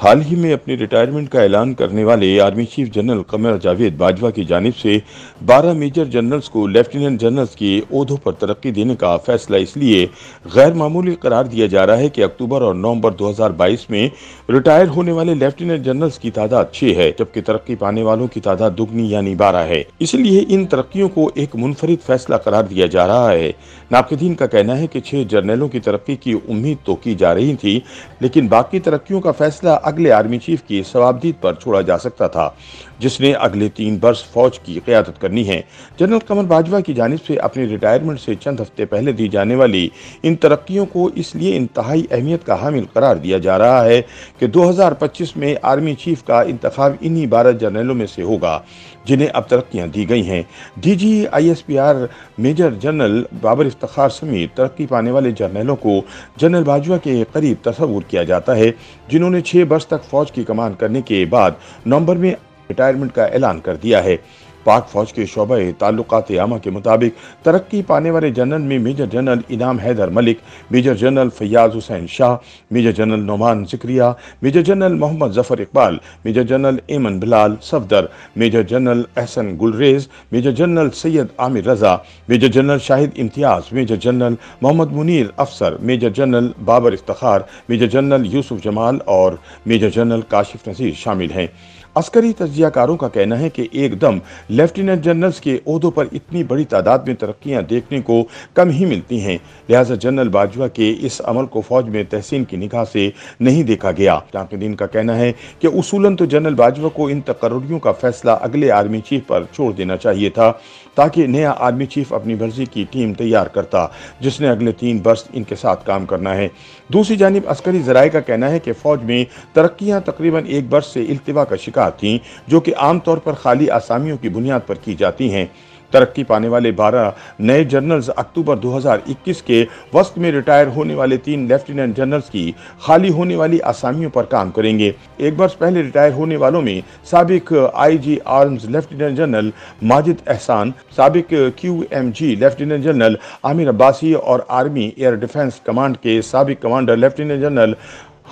हाल ही में अपने रिटायरमेंट का ऐलान करने वाले army chief general Qamar Javed Bajwa की जानब से 12 मेजर जनरल्स को लेफ्टिनेंट जनरल्स के अहदों पर तरक्की देने का फैसला इसलिए गैर मामूली करार दिया जा रहा है कि अक्टूबर और नवंबर 2022 में रिटायर होने वाले लेफ्टिनेंट जनरल्स की तादाद छह है जबकि तरक्की पाने वालों की तादाद दुगनी यानी बारह है इसलिए इन तरक्कियों को एक मुनफरद फैसला करार दिया जा रहा है नाकदीन का कहना है की छह जनरलों की तरक्की की उम्मीद तो की जा रही थी लेकिन बाकी तरक्कियों का फैसला अगले आर्मी चीफ की सवाबदीद पर छोड़ा जा सकता था जिसने अगले तीन वर्ष फौज की क्यादत करनी है जनरल कमर बाजवा की जानब से अपने रिटायरमेंट से चंद हफ्ते पहले दी जाने वाली इन तरक्कियों को इसलिए इंतहाई अहमियत का हामिल करार दिया जा रहा है कि 2025 में आर्मी चीफ का इंतखब इन्हीं बारह जनरलों में से होगा जिन्हें अब तरक्याँ दी गई हैं D G I S P R major general Babar Iftikhar समेत तरक्की पाने वाले जनरलों को जनरल बाजवा के करीब तस्वूर किया जाता है जिन्होंने छः वर्ष तक फौज की कमान करने के बाद नवंबर में रिटायरमेंट का ऐलान कर दिया है पाक फौज के शोबे ताल्लुकात आमा के मुताबिक तरक्की पाने वाले जनरल में major general Inam Haider Malik major general Fayyaz Hussain Shah major general Nauman Zakaria major general Muhammad Zafar Iqbal major general Aiman Bilal Safdar major general Ahsan Gulrez major general Syed Amir Raza major general Shahid Imtiaz major general Muhammad Munir Afsar major general Babar Iftikhar major general Yusuf Jamal और मेजर जनरल काशिफ नजीर शामिल हैं अस्करी तजियाकारों का कहना है कि एकदम लेफ्टिनेंट जनरल्स के अहदों पर इतनी बड़ी तादाद में तरक्याँ देखने को कम ही मिलती हैं लिहाजा जनरल बाजवा के इस अमल को फौज में तहसीन की निगाह से नहीं देखा गया टाकदीन का कहना है कि उसूलन तो जनरल बाजवा को इन तकर्रियों का फैसला अगले आर्मी चीफ पर छोड़ देना चाहिए था ताकि नया आर्मी चीफ अपनी मर्जी की टीम तैयार करता जिसने अगले तीन वर्ष इनके साथ काम करना है दूसरी जानब अस्करी जराये का कहना है कि फौज में तरक्याँ तकरीबन एक वर्ष से इल्तवा का शिकार तनख्वाह थीं जो कि आमतौर पर खाली आसामियों की बुनियाद पर की जाती हैं तरक्की पाने वाले 12 नए जनरल्स अक्टूबर 2021 के वक्त में रिटायर होने वाले तीन लेफ्टिनेंट जनरल्स की खाली होने वाली आसामियों पर काम करेंगे एक वर्ष पहले रिटायर होने वालों में सबक IG arms lieutenant general Majid Ehsan सबक QMG lieutenant general Amir Abbasi और आर्मी एयर डिफेंस कमांड के सबक commander lieutenant general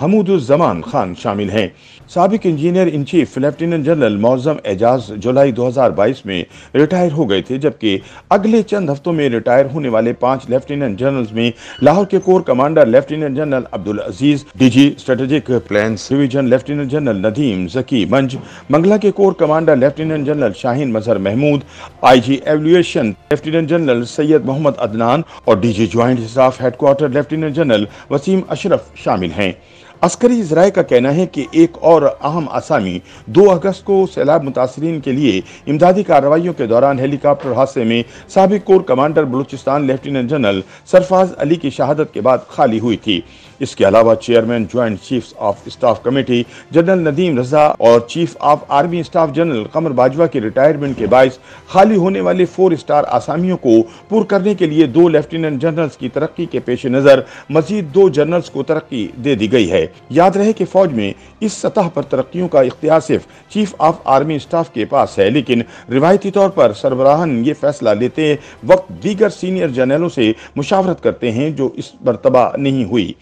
Hamooduzzaman Khan शामिल हैं सबक engineer in chief lieutenant general Moazzam Ejaz जुलाई 2022 में रिटायर हो गए थे जबकि अगले चंद हफ्तों में रिटायर होने वाले पांच लेफ्टिनेंट जनरल में लाहौर के corps commander lieutenant general Abdul Aziz DG strategic plan division lieutenant general Nadeem Zaki Manj Mangla के corps commander lieutenant general Shaheen Mazhar Mahmood I G evaluation lieutenant general Syed Muhammad Adnan और DG joint staff headquarter lieutenant general Waseem Ashraf शामिल हैं अस्करी इसराय का कहना है कि एक और अहम आसामी 2 अगस्त को सैलाब मुतासरीन के लिए इमदादी कार्रवाइयों के दौरान हेलीकॉप्टर हादसे में सबक corps commander Balochistan lieutenant general Sarfraz Ali की शहादत के बाद खाली हुई थी इसके अलावा chairman joint chief of staff committee general Nadeem Raza और chief of army staff general Qamar Bajwa की रिटायरमेंट के बायस खाली होने वाले फोर स्टार आसामियों को पूर करने के लिए दो लेफ्टिनेंट जनरल्स की तरक्की के पेश नज़र मजीद दो जनरल्स को तरक्की दे दी गई है याद रहे कि फौज में इस सतह पर तरक्कियों का इख्तियार सिर्फ चीफ ऑफ आर्मी स्टाफ के पास है लेकिन रिवायती तौर पर सरबराहन ये फैसला लेते वक्त दीगर सीनियर जनरलों से मुशावरत करते हैं जो इस मरतबा नहीं हुई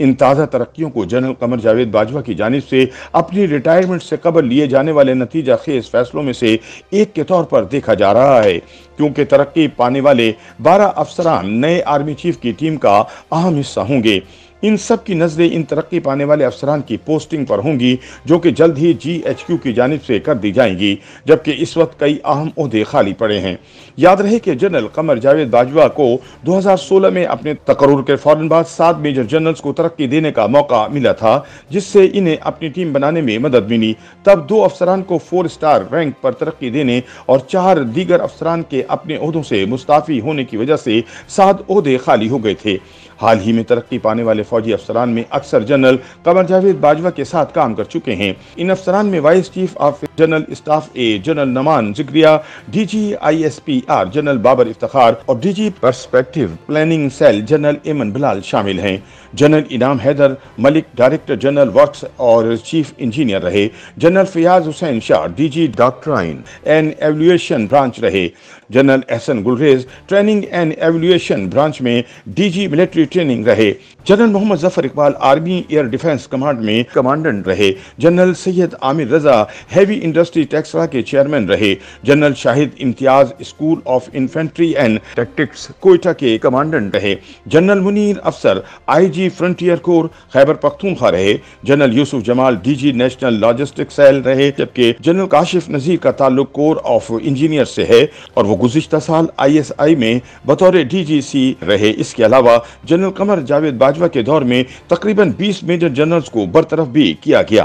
इन ताज़ा तरक्कियों को जनरल कमर जावेद बाजवा की जानब से अपनी रिटायरमेंट से कबल लिए जाने वाले नतीजा खेज फैसलों में से एक के तौर पर देखा जा रहा है क्योंकि तरक्की पाने वाले बारह अफसरान नए आर्मी चीफ की टीम का अहम हिस्सा होंगे इन सब की नज़रें इन तरक्की पाने वाले अफसरान की पोस्टिंग पर होंगी जो कि जल्द ही जी एच क्यू की जानब से कर दी जाएंगी जबकि इस वक्त कई अहम अहदे खाली पड़े हैं याद रहे कि जनरल कमर जावेद बाजवा को 2016 में अपने तकरूर के फौरन बाद सात मेजर जनरल्स को तरक्की देने का मौका मिला था जिससे इन्हें अपनी टीम बनाने में मदद मिली तब दो अफसरान को फोर स्टार रैंक पर तरक्की देने और चार दीगर अफसरान के अपने अहदों से मुस्ताफ़ी होने की वजह से सात अहदे खाली हो गए थे हाल ही में तरक्की पाने वाले फौजी अफसरान में अक्सर जनरल कमर जावेद बाजवा के साथ काम कर चुके हैं इन अफसरान में vice chief of general staff A general Nauman Zakaria DG R general Babar Iftikhar और DG perspective planning cell general Aiman Bilal शामिल हैं general Inam Haider Malik director general works और चीफ इंजीनियर रहे general Fayyaz Hussain Shah DG doctrine and evaluation branch रहे general Ahsan Gulrez training and evaluation branch में DG military training रहे general Muhammad Zafar Iqbal army air defence command में commandant रहे general Syed Amir Raza heavy industry Taxila के चेयरमैन रहे general Shahid Imtiaz school of infantry and tactics Quetta के commandant रहे general Munir Afsar IG frontier corps Khyber Pakhtunkhwa रहे general Yusuf Jamal DG national logistic cell रहे जबकि जनरल काशिफ नजीर का ताल्लुक कोर ऑफ इंजीनियर से है और वो गुजशत साल आईएसआई में बतौर डीजीसी रहे इसके अलावा जनरल कमर जावेद बाजवा के दौर में तकरीबन 20 मेजर जनरल्स को बरतरफ भी किया गया